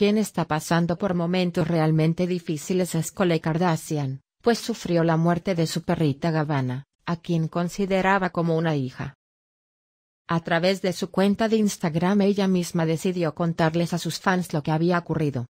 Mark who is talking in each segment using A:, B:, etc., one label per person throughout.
A: quien está pasando por momentos realmente difíciles es Cole Kardashian, pues sufrió la muerte de su perrita Gabbana, a quien consideraba como una hija. A través de su cuenta de Instagram ella misma decidió contarles a sus fans lo que había ocurrido.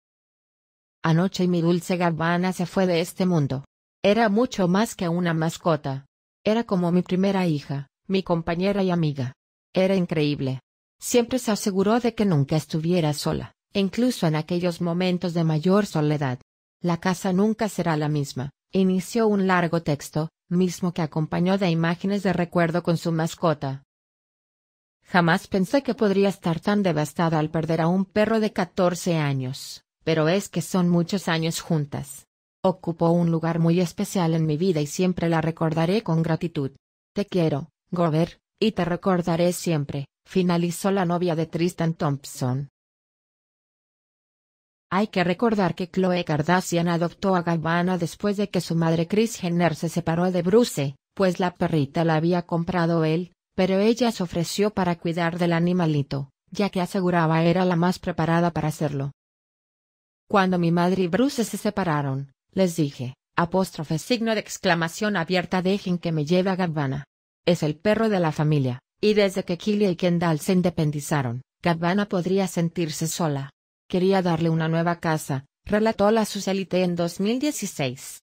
A: Anoche mi dulce Gabbana se fue de este mundo. Era mucho más que una mascota. Era como mi primera hija, mi compañera y amiga. Era increíble. Siempre se aseguró de que nunca estuviera sola. Incluso en aquellos momentos de mayor soledad, la casa nunca será la misma. Inició un largo texto, mismo que acompañó de imágenes de recuerdo con su mascota. Jamás pensé que podría estar tan devastada al perder a un perro de 14 años, pero es que son muchos años juntas. Ocupó un lugar muy especial en mi vida y siempre la recordaré con gratitud. Te quiero, Gover, y te recordaré siempre, finalizó la novia de Tristan Thompson. Hay que recordar que Chloe Kardashian adoptó a Gabbana después de que su madre Kris Jenner se separó de Bruce, pues la perrita la había comprado él, pero ella se ofreció para cuidar del animalito, ya que aseguraba era la más preparada para hacerlo. Cuando mi madre y Bruce se separaron, les dije, apóstrofe signo de exclamación abierta dejen que me lleve a Gabbana. Es el perro de la familia, y desde que Kylie y Kendall se independizaron, Gabbana podría sentirse sola. Quería darle una nueva casa, relató la Socialite en 2016.